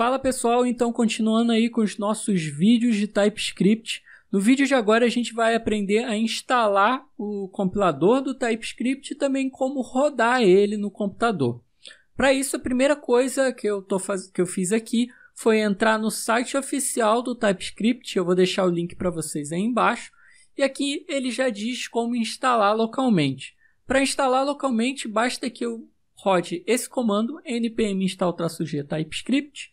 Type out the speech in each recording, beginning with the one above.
Fala pessoal, então continuando aí com os nossos vídeos de TypeScript. No vídeo de agora a gente vai aprender a instalar o compilador do TypeScript e também como rodar ele no computador. Para isso, a primeira coisa que eu, tô faz... que eu fiz aqui foi entrar no site oficial do TypeScript, eu vou deixar o link para vocês aí embaixo, e aqui ele já diz como instalar localmente. Para instalar localmente, basta que eu rode esse comando npm install-g typescript,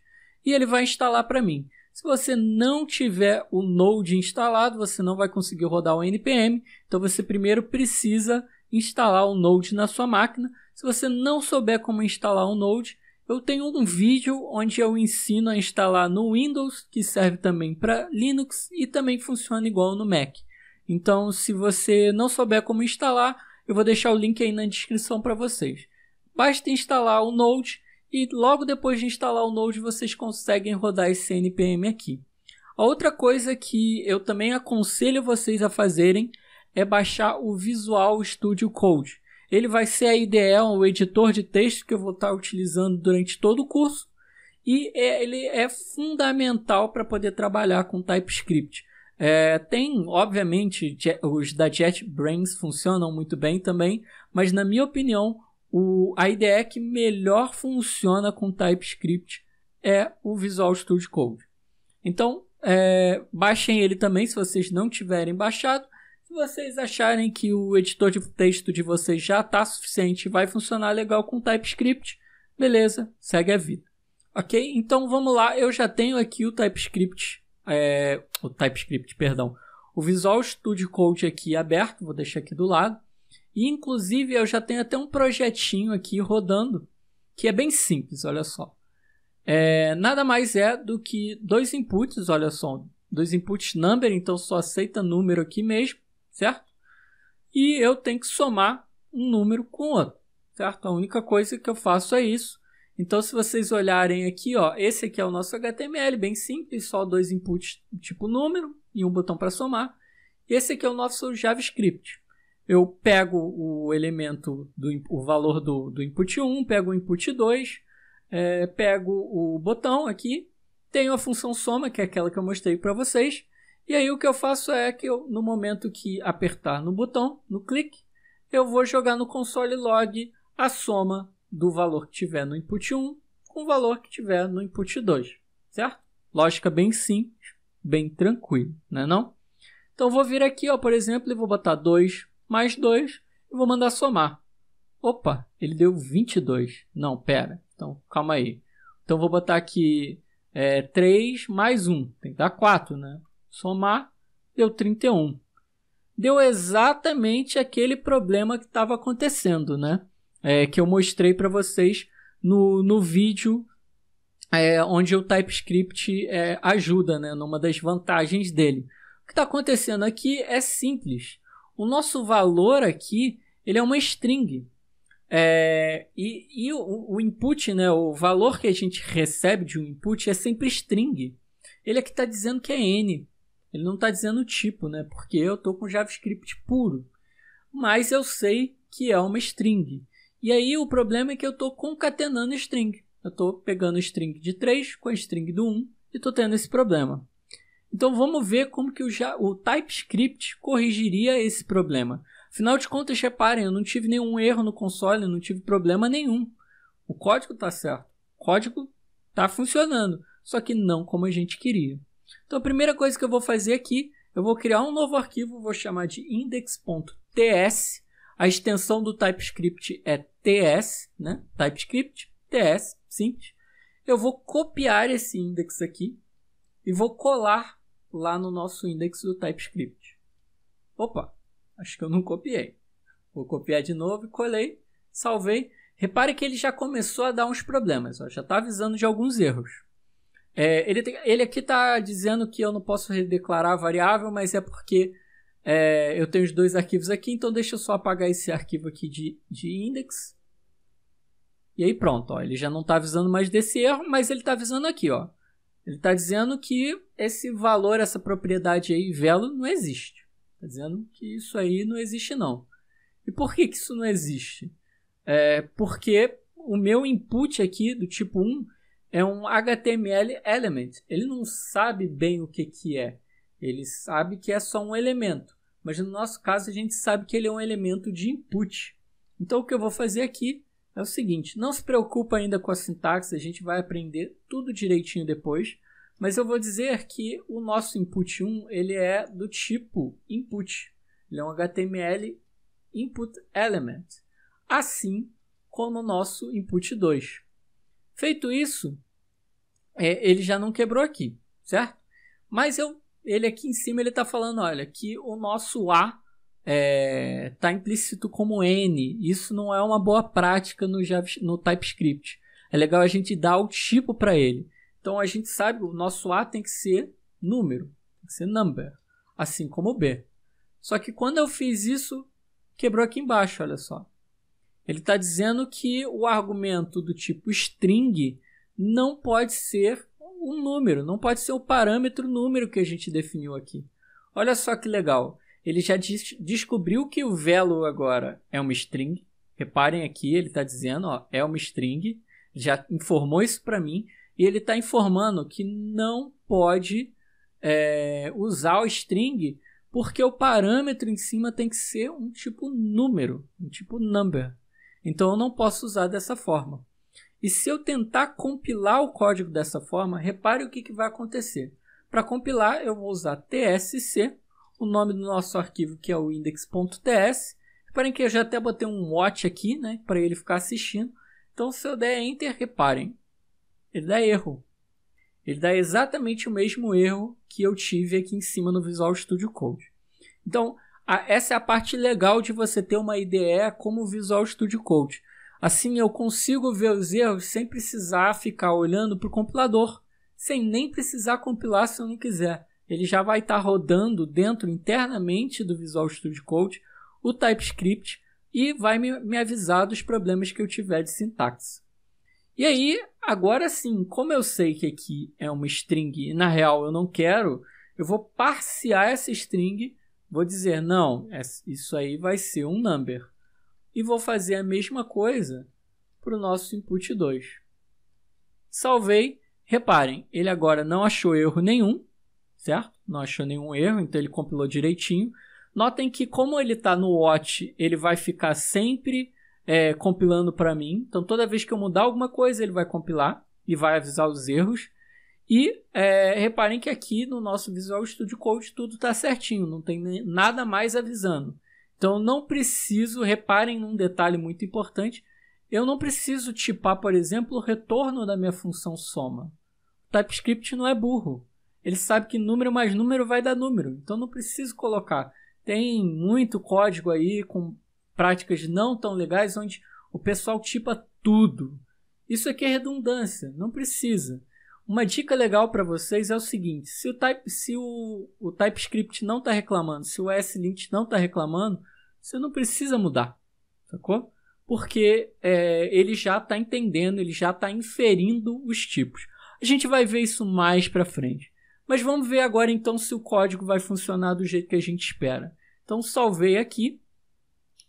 e ele vai instalar para mim. Se você não tiver o Node instalado, você não vai conseguir rodar o NPM. Então você primeiro precisa instalar o Node na sua máquina. Se você não souber como instalar o Node, eu tenho um vídeo onde eu ensino a instalar no Windows, que serve também para Linux e também funciona igual no Mac. Então, se você não souber como instalar, eu vou deixar o link aí na descrição para vocês. Basta instalar o Node e logo depois de instalar o Node, vocês conseguem rodar esse npm aqui. A outra coisa que eu também aconselho vocês a fazerem é baixar o Visual Studio Code. Ele vai ser a IDE, o editor de texto que eu vou estar utilizando durante todo o curso. E é, ele é fundamental para poder trabalhar com TypeScript. É, tem, obviamente, os da JetBrains funcionam muito bem também, mas na minha opinião, o, a IDE é que melhor funciona com TypeScript é o Visual Studio Code. Então, é, baixem ele também se vocês não tiverem baixado. Se vocês acharem que o editor de texto de vocês já está suficiente e vai funcionar legal com TypeScript, beleza, segue a vida. Ok? Então vamos lá, eu já tenho aqui o TypeScript, é, o TypeScript, perdão, o Visual Studio Code aqui aberto, vou deixar aqui do lado. E inclusive eu já tenho até um projetinho aqui rodando, que é bem simples, olha só. É, nada mais é do que dois inputs, olha só, dois inputs number, então só aceita número aqui mesmo, certo? E eu tenho que somar um número com outro, certo? A única coisa que eu faço é isso. Então, se vocês olharem aqui, ó, esse aqui é o nosso HTML, bem simples, só dois inputs tipo número e um botão para somar. Esse aqui é o nosso JavaScript eu pego o elemento, do, o valor do, do input 1, pego o input 2, é, pego o botão aqui, tenho a função soma, que é aquela que eu mostrei para vocês, e aí o que eu faço é que eu, no momento que apertar no botão, no clique, eu vou jogar no console log a soma do valor que tiver no input 1 com o valor que tiver no input 2, certo? Lógica bem simples, bem tranquilo, não é não? Então eu vou vir aqui, ó, por exemplo, e vou botar 2 mais 2 e vou mandar somar. Opa, ele deu 22. Não, pera. Então, calma aí. Então, vou botar aqui é, 3 mais 1. Tem que dar 4, né? Somar, deu 31. Deu exatamente aquele problema que estava acontecendo, né? É, que eu mostrei para vocês no, no vídeo é, onde o TypeScript é, ajuda, né? Numa das vantagens dele. O que está acontecendo aqui é simples o nosso valor aqui ele é uma string. É, e, e o, o, input, né, o valor que a gente recebe de um input é sempre string. Ele é que está dizendo que é n. Ele não está dizendo o tipo, né, porque eu estou com JavaScript puro. Mas eu sei que é uma string. E aí o problema é que eu estou concatenando string. Eu estou pegando string de 3 com a string do 1 e estou tendo esse problema. Então vamos ver como que o, o TypeScript corrigiria esse problema. Afinal de contas, reparem, eu não tive nenhum erro no console, eu não tive problema nenhum. O código está certo, o código está funcionando, só que não como a gente queria. Então a primeira coisa que eu vou fazer aqui, eu vou criar um novo arquivo, vou chamar de index.ts. A extensão do TypeScript é ts, né? TypeScript ts, simples. Eu vou copiar esse index aqui e vou colar lá no nosso index do TypeScript. Opa, acho que eu não copiei. Vou copiar de novo, colei, salvei. Repare que ele já começou a dar uns problemas, ó, já está avisando de alguns erros. É, ele, tem, ele, aqui está dizendo que eu não posso redeclarar a variável, mas é porque é, eu tenho os dois arquivos aqui, então deixa eu só apagar esse arquivo aqui de, de index. E aí pronto, ó, ele já não está avisando mais desse erro, mas ele está avisando aqui, ó. Ele está dizendo que esse valor, essa propriedade aí, velo, não existe. Está dizendo que isso aí não existe, não. E por que, que isso não existe? É porque o meu input aqui, do tipo 1, é um HTML element. Ele não sabe bem o que, que é. Ele sabe que é só um elemento. Mas no nosso caso, a gente sabe que ele é um elemento de input. Então, o que eu vou fazer aqui é o seguinte, não se preocupa ainda com a sintaxe, a gente vai aprender tudo direitinho depois, mas eu vou dizer que o nosso input 1, ele é do tipo input, ele é um HTML input element, assim como o nosso input 2. Feito isso, é, ele já não quebrou aqui, certo? Mas eu, ele aqui em cima ele está falando, olha, que o nosso A é, tá implícito como N. Isso não é uma boa prática no, Java, no TypeScript. É legal a gente dar o tipo para ele. Então a gente sabe o nosso A tem que ser número, tem que ser number, assim como o B. Só que quando eu fiz isso, quebrou aqui embaixo, olha só. Ele está dizendo que o argumento do tipo string não pode ser um número, não pode ser o parâmetro número que a gente definiu aqui. Olha só que legal ele já des descobriu que o velo agora é uma string. Reparem aqui, ele está dizendo, ó, é uma string. Já informou isso para mim e ele está informando que não pode é, usar o string porque o parâmetro em cima tem que ser um tipo número, um tipo number. Então eu não posso usar dessa forma. E se eu tentar compilar o código dessa forma, repare o que, que vai acontecer. Para compilar, eu vou usar tsc o nome do nosso arquivo que é o index.ts. Reparem que eu já até botei um watch aqui, né, para ele ficar assistindo. Então se eu der enter, reparem, ele dá erro. Ele dá exatamente o mesmo erro que eu tive aqui em cima no Visual Studio Code. Então, a, essa é a parte legal de você ter uma IDE como o Visual Studio Code. Assim eu consigo ver os erros sem precisar ficar olhando para o compilador, sem nem precisar compilar se eu não quiser ele já vai estar tá rodando dentro internamente do Visual Studio Code o TypeScript e vai me, me avisar dos problemas que eu tiver de sintaxe. E aí, agora sim, como eu sei que aqui é uma string e na real eu não quero, eu vou parciar essa string, vou dizer não, é, isso aí vai ser um number. E vou fazer a mesma coisa para o nosso input 2. Salvei. Reparem, ele agora não achou erro nenhum, certo? Não achou nenhum erro, então ele compilou direitinho. Notem que como ele está no watch, ele vai ficar sempre é, compilando para mim. Então toda vez que eu mudar alguma coisa, ele vai compilar e vai avisar os erros. E é, reparem que aqui no nosso Visual Studio Code tudo está certinho, não tem nada mais avisando. Então não preciso, reparem num detalhe muito importante, eu não preciso tipar, por exemplo, o retorno da minha função soma. O TypeScript não é burro ele sabe que número mais número vai dar número, então não preciso colocar. Tem muito código aí com práticas não tão legais onde o pessoal tipa tudo. Isso aqui é redundância, não precisa. Uma dica legal para vocês é o seguinte: se o, type, se o, o TypeScript não está reclamando, se o S-Lint não está reclamando, você não precisa mudar, sacou? Porque é, ele já está entendendo, ele já está inferindo os tipos. A gente vai ver isso mais para frente. Mas vamos ver agora então se o código vai funcionar do jeito que a gente espera. Então salvei aqui.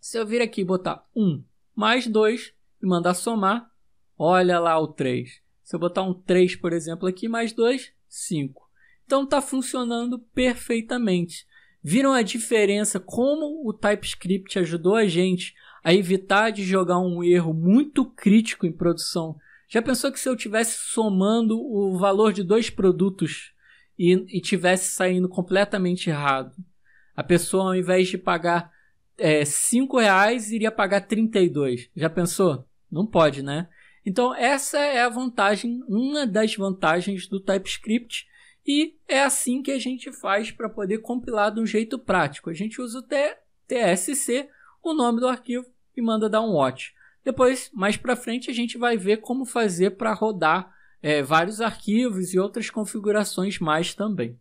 Se eu vir aqui e botar 1 mais 2 e mandar somar, olha lá o 3. Se eu botar um 3, por exemplo, aqui, mais 2, 5. Então está funcionando perfeitamente. Viram a diferença como o TypeScript ajudou a gente a evitar de jogar um erro muito crítico em produção? Já pensou que se eu tivesse somando o valor de dois produtos e, e tivesse saindo completamente errado. A pessoa, ao invés de pagar é, 5 reais, iria pagar 32. Já pensou? Não pode, né? Então, essa é a vantagem, uma das vantagens do TypeScript. E é assim que a gente faz para poder compilar de um jeito prático. A gente usa o TSC, o nome do arquivo, e manda dar um watch. Depois, mais para frente, a gente vai ver como fazer para rodar é, vários arquivos e outras configurações mais também.